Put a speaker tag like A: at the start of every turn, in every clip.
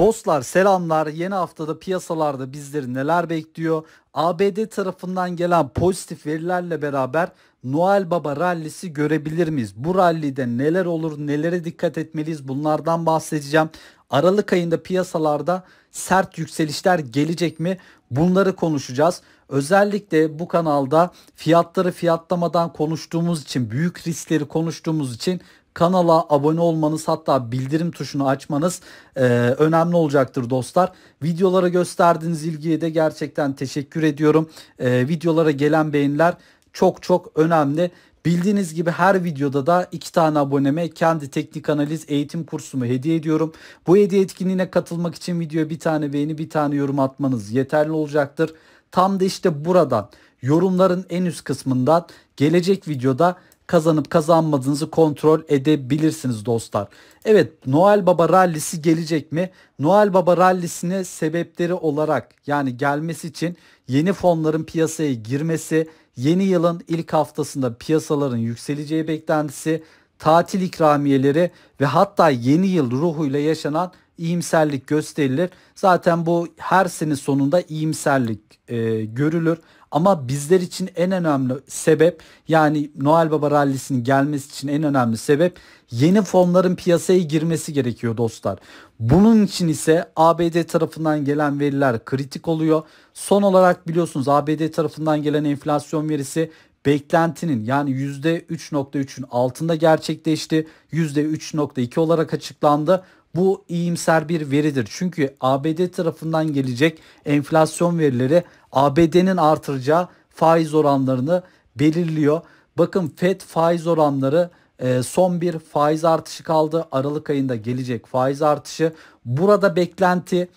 A: Dostlar selamlar. Yeni haftada piyasalarda bizleri neler bekliyor? ABD tarafından gelen pozitif verilerle beraber Noel Baba rallisi görebilir miyiz? Bu rallide neler olur, nelere dikkat etmeliyiz bunlardan bahsedeceğim. Aralık ayında piyasalarda sert yükselişler gelecek mi? Bunları konuşacağız. Özellikle bu kanalda fiyatları fiyatlamadan konuştuğumuz için, büyük riskleri konuştuğumuz için kanala abone olmanız hatta bildirim tuşunu açmanız e, önemli olacaktır dostlar. Videolara gösterdiğiniz ilgiye de gerçekten teşekkür ediyorum. E, videolara gelen beğeniler çok çok önemli. Bildiğiniz gibi her videoda da iki tane aboneme kendi teknik analiz eğitim kursumu hediye ediyorum. Bu hediye etkinliğine katılmak için videoya bir tane beğeni bir tane yorum atmanız yeterli olacaktır. Tam da işte buradan yorumların en üst kısmından gelecek videoda kazanıp kazanmadığınızı kontrol edebilirsiniz dostlar. Evet Noel Baba rallisi gelecek mi? Noel Baba rallisine sebepleri olarak yani gelmesi için yeni fonların piyasaya girmesi, yeni yılın ilk haftasında piyasaların yükseleceği beklentisi, tatil ikramiyeleri ve hatta yeni yıl ruhuyla yaşanan iyimserlik gösterilir. Zaten bu her sene sonunda iyimserlik e, görülür. Ama bizler için en önemli sebep yani Noel Baba Rallisi'nin gelmesi için en önemli sebep yeni fonların piyasaya girmesi gerekiyor dostlar. Bunun için ise ABD tarafından gelen veriler kritik oluyor. Son olarak biliyorsunuz ABD tarafından gelen enflasyon verisi beklentinin yani %3.3'ün altında gerçekleşti. %3.2 olarak açıklandı. Bu iyimser bir veridir. Çünkü ABD tarafından gelecek enflasyon verileri ABD'nin artıracağı faiz oranlarını belirliyor. Bakın Fed faiz oranları e, son bir faiz artışı kaldı. Aralık ayında gelecek faiz artışı. Burada beklenti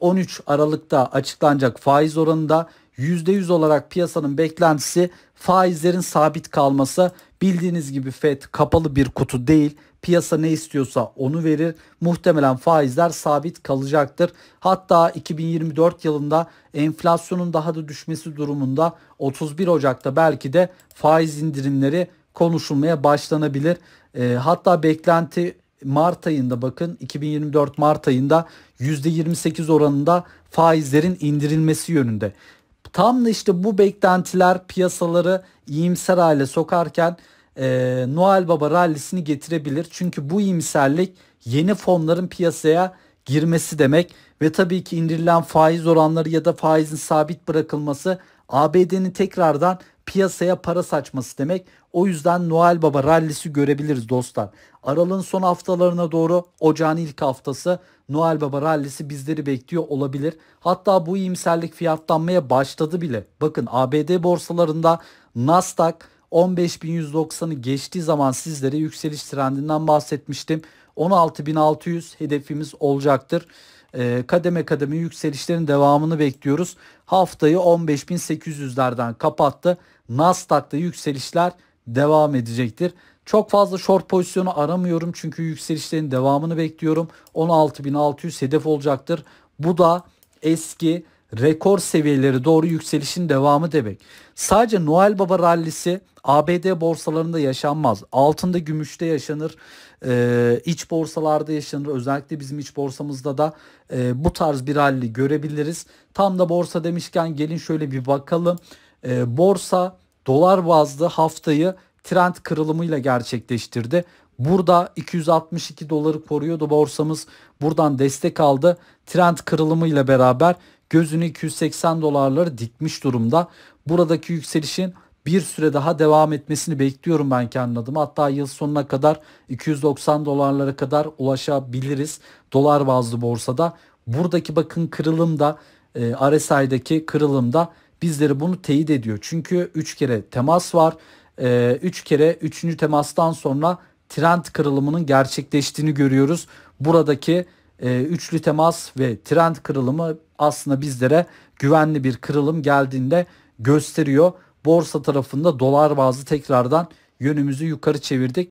A: 13 e, Aralık'ta açıklanacak faiz oranında %100 olarak piyasanın beklentisi faizlerin sabit kalması. Bildiğiniz gibi FED kapalı bir kutu değil. Piyasa ne istiyorsa onu verir. Muhtemelen faizler sabit kalacaktır. Hatta 2024 yılında enflasyonun daha da düşmesi durumunda 31 Ocak'ta belki de faiz indirimleri konuşulmaya başlanabilir. E, hatta beklenti Mart ayında bakın 2024 Mart ayında %28 oranında faizlerin indirilmesi yönünde. Tam da işte bu beklentiler piyasaları iyimser hale sokarken e, Noel Baba rallisini getirebilir. Çünkü bu iyimserlik yeni fonların piyasaya girmesi demek ve tabii ki indirilen faiz oranları ya da faizin sabit bırakılması ABD'nin tekrardan piyasaya para saçması demek. O yüzden Noel Baba rallisi görebiliriz dostlar. Aralığın son haftalarına doğru ocağın ilk haftası Noel Baba rallisi bizleri bekliyor olabilir. Hatta bu iyimserlik fiyatlanmaya başladı bile. Bakın ABD borsalarında Nasdaq 15.190'ı geçtiği zaman sizlere yükseliş trendinden bahsetmiştim. 16.600 hedefimiz olacaktır. Ee, kademe kademe yükselişlerin devamını bekliyoruz. Haftayı 15.800'lerden kapattı. Nasdaq'ta yükselişler devam edecektir. Çok fazla short pozisyonu aramıyorum çünkü yükselişlerin devamını bekliyorum. 16.600 hedef olacaktır. Bu da eski rekor seviyeleri doğru yükselişin devamı demek. Sadece Noel Baba rallisi ABD borsalarında yaşanmaz. Altında gümüşte yaşanır. Ee, iç borsalarda yaşanır. Özellikle bizim iç borsamızda da e, bu tarz bir rally görebiliriz. Tam da borsa demişken gelin şöyle bir bakalım. Ee, borsa dolar bazlı haftayı trend kırılımıyla gerçekleştirdi. Burada 262 doları koruyordu borsamız. Buradan destek aldı. Trend kırılımıyla beraber gözünü 280 dolarları dikmiş durumda. Buradaki yükselişin bir süre daha devam etmesini bekliyorum ben kendi adıma. Hatta yıl sonuna kadar 290 dolarlara kadar ulaşabiliriz dolar bazlı borsada. Buradaki bakın kırılımda e, RSI'deki kırılımda bizleri bunu teyit ediyor. Çünkü 3 kere temas var. 3 ee, üç kere 3. temastan sonra trend kırılımının gerçekleştiğini görüyoruz. Buradaki e, üçlü temas ve trend kırılımı aslında bizlere güvenli bir kırılım geldiğinde gösteriyor. Borsa tarafında dolar bazlı tekrardan yönümüzü yukarı çevirdik.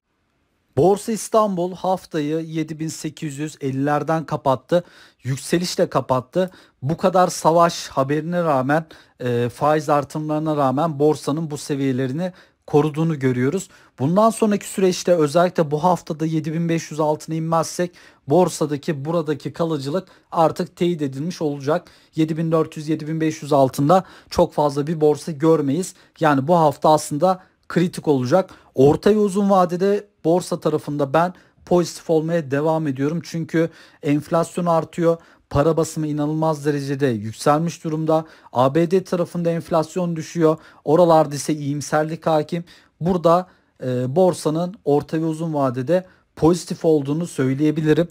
A: Borsa İstanbul haftayı 7850'lerden kapattı. Yükselişle kapattı. Bu kadar savaş haberine rağmen e, faiz artımlarına rağmen borsanın bu seviyelerini koruduğunu görüyoruz. Bundan sonraki süreçte özellikle bu haftada 7500 altına inmezsek borsadaki buradaki kalıcılık artık teyit edilmiş olacak. 7400-7500 altında çok fazla bir borsa görmeyiz. Yani bu hafta aslında kritik olacak. Orta ve uzun vadede borsa tarafında ben pozitif olmaya devam ediyorum. Çünkü enflasyon artıyor. Para basımı inanılmaz derecede yükselmiş durumda. ABD tarafında enflasyon düşüyor. Oralarda ise iyimserlik hakim. Burada e, borsanın orta ve uzun vadede pozitif olduğunu söyleyebilirim.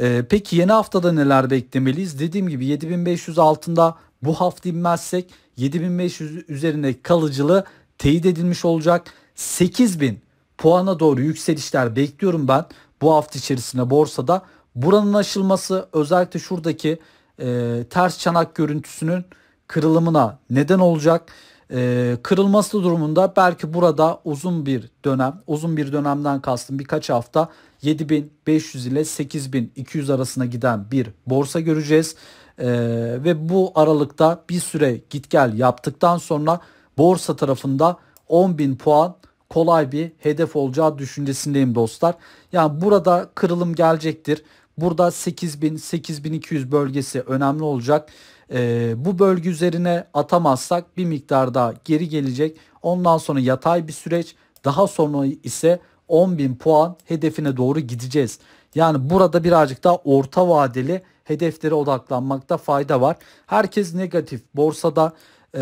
A: E, peki yeni haftada neler beklemeliyiz? Dediğim gibi 7500 altında bu hafta inmezsek 7500 üzerinde kalıcılı teyit edilmiş olacak. 8000 puana doğru yükselişler bekliyorum ben bu hafta içerisinde borsada. Buranın aşılması özellikle şuradaki e, ters çanak görüntüsünün kırılımına neden olacak. E, kırılması durumunda belki burada uzun bir dönem, uzun bir dönemden kastım birkaç hafta 7500 ile 8200 arasına giden bir borsa göreceğiz. E, ve bu aralıkta bir süre git gel yaptıktan sonra borsa tarafında 10.000 puan kolay bir hedef olacağı düşüncesindeyim dostlar. Yani burada kırılım gelecektir. Burada 8000-8200 bölgesi önemli olacak. Ee, bu bölge üzerine atamazsak bir miktar daha geri gelecek. Ondan sonra yatay bir süreç. Daha sonra ise 10.000 puan hedefine doğru gideceğiz. Yani burada birazcık daha orta vadeli hedeflere odaklanmakta fayda var. Herkes negatif borsada ee,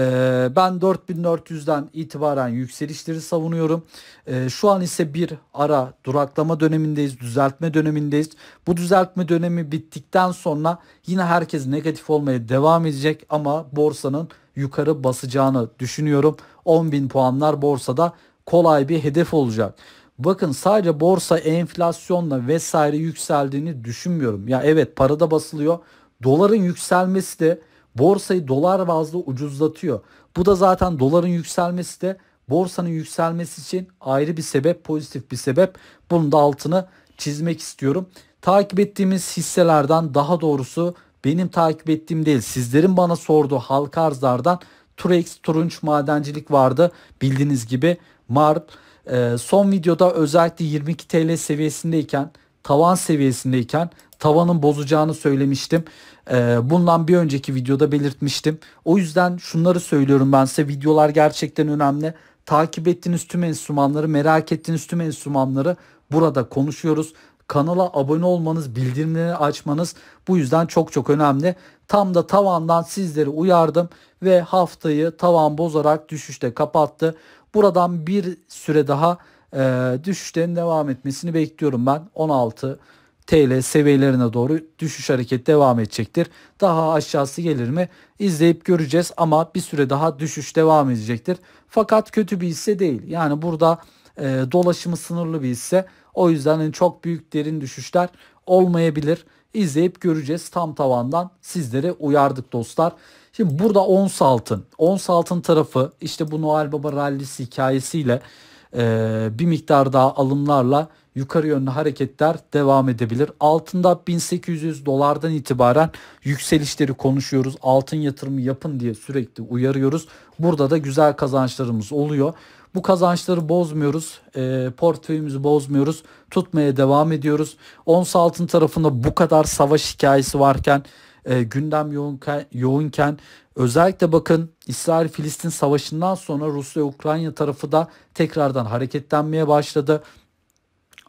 A: ben 4400'den itibaren yükselişleri savunuyorum. Ee, şu an ise bir ara duraklama dönemindeyiz, düzeltme dönemindeyiz. Bu düzeltme dönemi bittikten sonra yine herkes negatif olmaya devam edecek ama borsanın yukarı basacağını düşünüyorum. 10.000 puanlar borsada kolay bir hedef olacak. Bakın sadece borsa enflasyonla vesaire yükseldiğini düşünmüyorum. Ya evet parada basılıyor. Doların yükselmesi de borsayı dolar bazlı ucuzlatıyor. Bu da zaten doların yükselmesi de borsanın yükselmesi için ayrı bir sebep, pozitif bir sebep. Bunun da altını çizmek istiyorum. Takip ettiğimiz hisselerden daha doğrusu benim takip ettiğim değil sizlerin bana sorduğu halka arzlardan Turex, Turunç Madencilik vardı bildiğiniz gibi. Mart e, son videoda özellikle 22 TL seviyesindeyken tavan seviyesindeyken tavanın bozacağını söylemiştim. Ee, bundan bir önceki videoda belirtmiştim. O yüzden şunları söylüyorum ben size videolar gerçekten önemli. Takip ettiğiniz tüm enstrümanları, merak ettiğiniz tüm enstrümanları burada konuşuyoruz. Kanala abone olmanız, bildirimleri açmanız bu yüzden çok çok önemli. Tam da tavandan sizleri uyardım ve haftayı tavan bozarak düşüşte kapattı. Buradan bir süre daha e, düşüşlerin devam etmesini bekliyorum ben. 16 TL seviyelerine doğru düşüş hareket devam edecektir. Daha aşağısı gelir mi? izleyip göreceğiz ama bir süre daha düşüş devam edecektir. Fakat kötü bir hisse değil. Yani burada e, dolaşımı sınırlı bir hisse. O yüzden çok büyük derin düşüşler olmayabilir. İzleyip göreceğiz tam tavandan sizlere uyardık dostlar. Şimdi burada ons altın. Ons altın tarafı işte bu Noel Baba rallisi hikayesiyle ee, bir miktar daha alımlarla yukarı yönlü hareketler devam edebilir. Altında 1800 dolardan itibaren yükselişleri konuşuyoruz. Altın yatırımı yapın diye sürekli uyarıyoruz. Burada da güzel kazançlarımız oluyor. Bu kazançları bozmuyoruz. E, portföyümüzü bozmuyoruz. Tutmaya devam ediyoruz. Ons altın tarafında bu kadar savaş hikayesi varken e, gündem yoğunken, yoğunken özellikle bakın İsrail-Filistin savaşından sonra Rusya-Ukrayna tarafı da tekrardan hareketlenmeye başladı.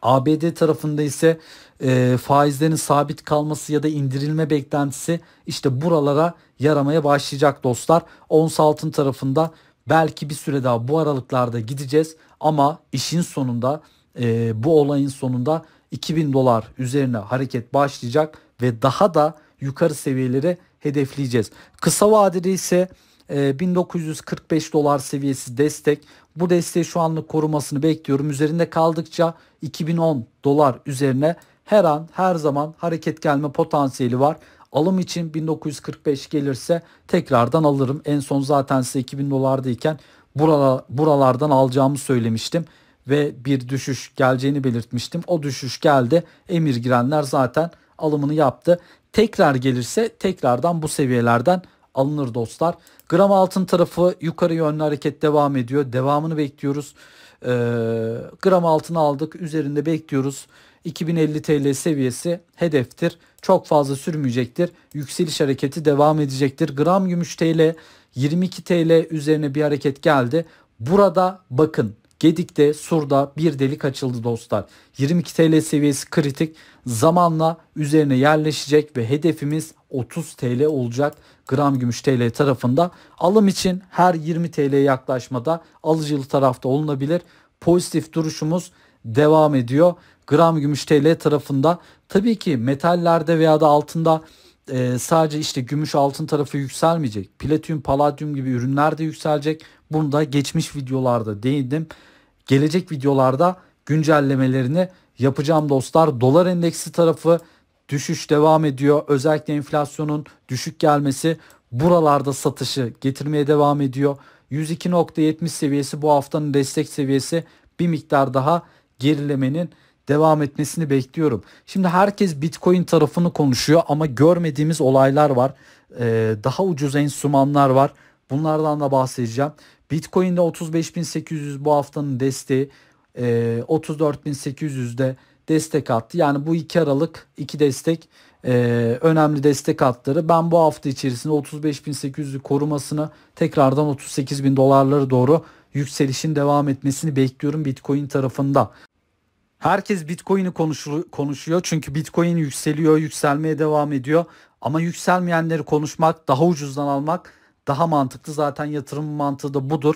A: ABD tarafında ise e, faizlerin sabit kalması ya da indirilme beklentisi işte buralara yaramaya başlayacak dostlar. Ons altın tarafında belki bir süre daha bu aralıklarda gideceğiz ama işin sonunda e, bu olayın sonunda 2000 dolar üzerine hareket başlayacak ve daha da yukarı seviyeleri hedefleyeceğiz. Kısa vadede ise 1945 e, dolar seviyesi destek. Bu desteği şu anlık korumasını bekliyorum. Üzerinde kaldıkça 2010 dolar üzerine her an her zaman hareket gelme potansiyeli var. Alım için 1945 gelirse tekrardan alırım. En son zaten size 2000 dolardayken burala, buralardan alacağımı söylemiştim. Ve bir düşüş geleceğini belirtmiştim. O düşüş geldi. Emir girenler zaten alımını yaptı tekrar gelirse tekrardan bu seviyelerden alınır dostlar. Gram altın tarafı yukarı yönlü hareket devam ediyor. Devamını bekliyoruz. Ee, gram altını aldık. Üzerinde bekliyoruz. 2050 TL seviyesi hedeftir. Çok fazla sürmeyecektir. Yükseliş hareketi devam edecektir. Gram gümüş TL 22 TL üzerine bir hareket geldi. Burada bakın Gedik'te Sur'da bir delik açıldı dostlar. 22 TL seviyesi kritik. Zamanla üzerine yerleşecek ve hedefimiz 30 TL olacak gram gümüş TL tarafında. Alım için her 20 TL yaklaşmada alıcılı tarafta olunabilir. Pozitif duruşumuz devam ediyor. Gram gümüş TL tarafında tabii ki metallerde veya da altında e, sadece işte gümüş altın tarafı yükselmeyecek. Platin, paladyum gibi ürünler de yükselecek. Bunu da geçmiş videolarda değindim gelecek videolarda güncellemelerini yapacağım dostlar. Dolar endeksi tarafı düşüş devam ediyor. Özellikle enflasyonun düşük gelmesi buralarda satışı getirmeye devam ediyor. 102.70 seviyesi bu haftanın destek seviyesi bir miktar daha gerilemenin devam etmesini bekliyorum. Şimdi herkes Bitcoin tarafını konuşuyor ama görmediğimiz olaylar var. Ee, daha ucuz enstrümanlar var. Bunlardan da bahsedeceğim. Bitcoin'de 35.800 bu haftanın desteği. 34.800'de e, destek attı. Yani bu iki aralık iki destek e, önemli destek hatları. Ben bu hafta içerisinde 35.800'ü korumasını tekrardan 38.000 dolarlara doğru yükselişin devam etmesini bekliyorum Bitcoin tarafında. Herkes Bitcoin'i konuşuyor çünkü Bitcoin yükseliyor, yükselmeye devam ediyor. Ama yükselmeyenleri konuşmak, daha ucuzdan almak daha mantıklı. Zaten yatırım mantığı da budur.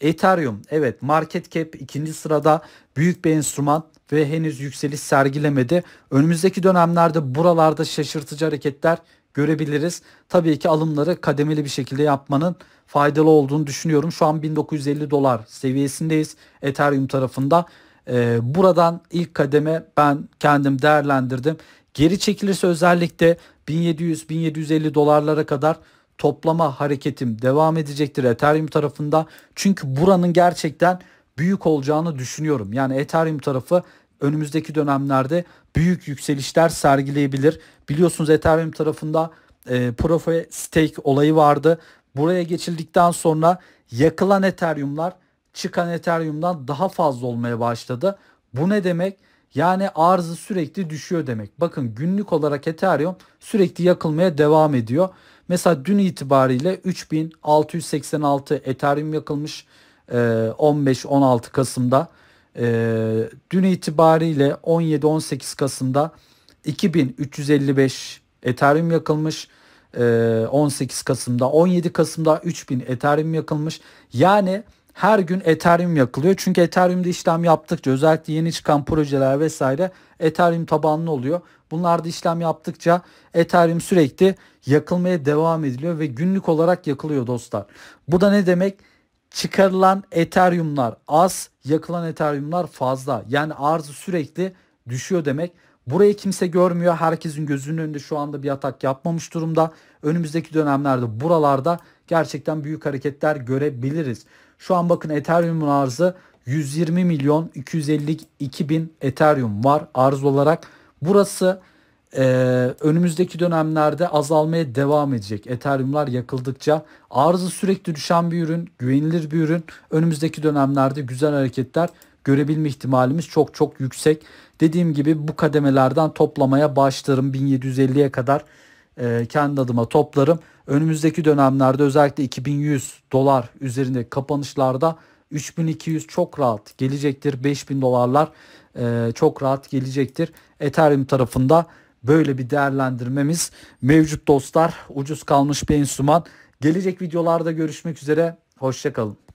A: Ethereum evet market cap ikinci sırada büyük bir enstrüman ve henüz yükseliş sergilemedi. Önümüzdeki dönemlerde buralarda şaşırtıcı hareketler görebiliriz. Tabii ki alımları kademeli bir şekilde yapmanın faydalı olduğunu düşünüyorum. Şu an 1950 dolar seviyesindeyiz Ethereum tarafında. Ee, buradan ilk kademe ben kendim değerlendirdim. Geri çekilirse özellikle 1700-1750 dolarlara kadar toplama hareketim devam edecektir Ethereum tarafında. Çünkü buranın gerçekten büyük olacağını düşünüyorum. Yani Ethereum tarafı önümüzdeki dönemlerde büyük yükselişler sergileyebilir. Biliyorsunuz Ethereum tarafında e, Proof Stake olayı vardı. Buraya geçildikten sonra yakılan Ethereum'lar çıkan Ethereum'dan daha fazla olmaya başladı. Bu ne demek? Yani arzı sürekli düşüyor demek. Bakın günlük olarak Ethereum sürekli yakılmaya devam ediyor. Mesela dün itibariyle 3686 Ethereum yakılmış 15-16 e, Kasım'da. E, dün itibariyle 17-18 Kasım'da 2355 Ethereum yakılmış. 18 e, Kasım'da 17 Kasım'da 3000 Ethereum yakılmış. Yani her gün Ethereum yakılıyor. Çünkü Ethereum'da işlem yaptıkça özellikle yeni çıkan projeler vesaire Ethereum tabanlı oluyor. Bunlarda işlem yaptıkça Ethereum sürekli yakılmaya devam ediliyor ve günlük olarak yakılıyor dostlar. Bu da ne demek? Çıkarılan Ethereum'lar az, yakılan Ethereum'lar fazla. Yani arzı sürekli düşüyor demek. Burayı kimse görmüyor. Herkesin gözünün önünde şu anda bir atak yapmamış durumda. Önümüzdeki dönemlerde buralarda gerçekten büyük hareketler görebiliriz. Şu an bakın Ethereum'un arzı 120 milyon 252 bin Ethereum var arz olarak. Burası e, önümüzdeki dönemlerde azalmaya devam edecek. Ethereum'lar yakıldıkça arzı sürekli düşen bir ürün, güvenilir bir ürün. Önümüzdeki dönemlerde güzel hareketler görebilme ihtimalimiz çok çok yüksek. Dediğim gibi bu kademelerden toplamaya başlarım 1750'ye kadar e, kendi adıma toplarım. Önümüzdeki dönemlerde özellikle 2100 dolar üzerinde kapanışlarda 3200 çok rahat gelecektir. 5000 dolarlar e, çok rahat gelecektir. Ethereum tarafında böyle bir değerlendirmemiz mevcut dostlar. Ucuz kalmış bir enstrüman. Gelecek videolarda görüşmek üzere. Hoşçakalın.